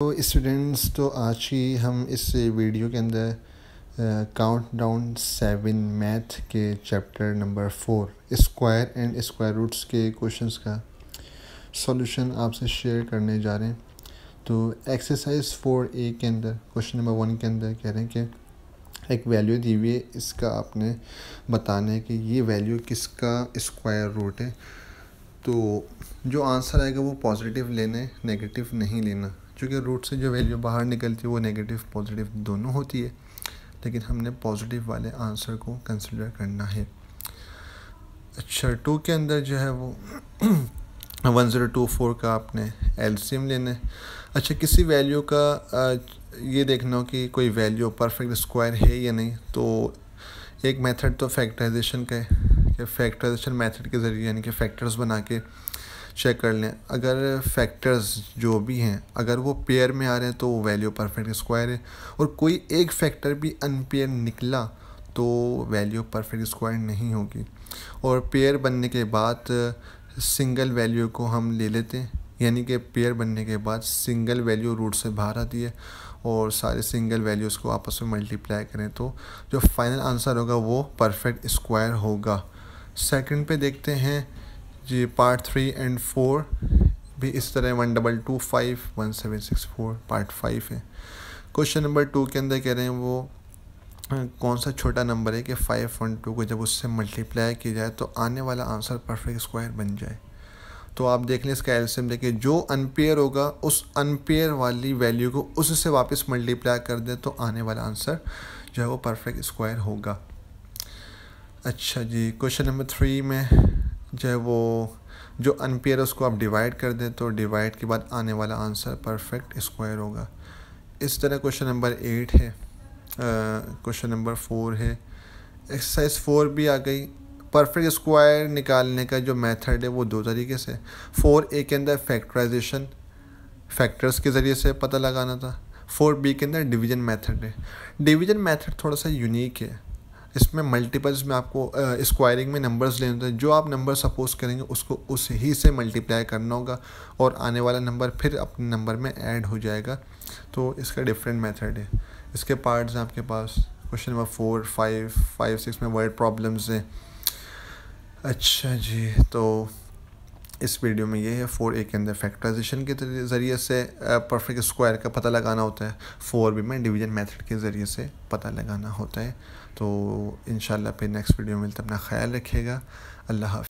तो स्टूडेंट्स तो आज ही हम इस वीडियो के अंदर काउंट डाउन सेवन मैथ के chapter number four square and square roots के क्वेश्चंस का सॉल्यूशन आपसे शेयर करने जा रहे हैं तो एक्सरसाइज फोर ए के अंदर क्वेश्चन नंबर वन के अंदर कह रहे हैं कि एक वैल्यू दी हुई है इसका आपने बताना है कि ये वैल्यू किसका स्क्वायर रूट है तो जो आंसर आएगा वो पॉजिटिव लेना है नेगेटिव नहीं लेना चूँकि रूट से जो वैल्यू बाहर निकलती है वो नेगेटिव पॉजिटिव दोनों होती है लेकिन हमने पॉजिटिव वाले आंसर को कंसिडर करना है अच्छा टू के अंदर जो है वो वन ज़ीरो टू फोर का आपने एल्सियम लेना है अच्छा किसी वैल्यू का ये देखना हो कि कोई वैल्यू परफेक्ट स्क्वायर है या नहीं तो एक मेथड तो फैक्टराइजेशन का है कि फैक्टराइजेशन मेथड के ज़रिए यानी कि फैक्टर्स बना के चेक कर लें अगर फैक्टर्स जो भी हैं अगर वो पेयर में आ रहे हैं तो वो वैल्यू परफेक्ट स्क्वायर है और कोई एक फैक्टर भी अनपेयर निकला तो वैल्यू परफेक्ट स्क्वायर नहीं होगी और पेयर बनने के बाद सिंगल वैल्यू को हम ले लेते हैं यानी कि पेयर बनने के बाद सिंगल वैल्यू रूट से बाहर आती है और सारे सिंगल वैल्यूज़ को आपस में मल्टीप्लाई करें तो जो फाइनल आंसर होगा वो परफेक्ट स्क्वायर होगा सेकंड पे देखते हैं ये पार्ट थ्री एंड फोर भी इस तरह one double two five one seven six four part five है क्वेश्चन नंबर टू के अंदर कह रहे हैं वो कौन सा छोटा नंबर है कि फाइव वन टू को जब उससे मल्टीप्लाई किया जाए तो आने वाला आंसर परफेक्ट स्क्वायर बन जाए तो आप देख लें इसका एल्सियम देखिए जो अनपेयर होगा उस अनपेयर वाली वैल्यू को उससे वापस मल्टीप्लाई कर दें तो आने वाला आंसर जो है वो परफेक्ट स्क्वायर होगा अच्छा जी क्वेश्चन नंबर थ्री में जो है वो जो अनपेयर है उसको आप डिवाइड कर दें तो डिवाइड के बाद आने वाला आंसर परफेक्ट स्क्वायर होगा इस तरह क्वेश्चन नंबर एट है क्वेश्चन नंबर फोर है एक्सरसाइज फोर भी आ गई परफेक्ट स्क्वायर निकालने का जो मेथड है वो दो तरीके से फोर ए के अंदर फैक्टराइजेशन फैक्टर्स के ज़रिए से पता लगाना था फोर बी के अंदर डिवीजन मेथड है डिवीजन मेथड थोड़ा सा यूनिक है इसमें मल्टीपल्स में आपको स्क्वायरिंग में नंबर्स लेने होते हैं जो आप नंबर सपोज करेंगे उसको उस ही से मल्टीप्लाई करना होगा और आने वाला नंबर फिर अपने नंबर में ऐड हो जाएगा तो इसका डिफरेंट मेथड है इसके पार्ट्स हैं आपके पास question number four five five six में वर्ड प्रॉब्लम्स हैं अच्छा जी तो इस वीडियो में ये है फोर ए के अंदर फैक्टराइजेशन के ज़रिए से परफेक्ट स्क्वायर का पता लगाना होता है फोर बी में डिवीजन मेथड के ज़रिए से पता लगाना होता है तो इन फिर नेक्स्ट वीडियो में तो अपना ख्याल रखिएगा अल्लाह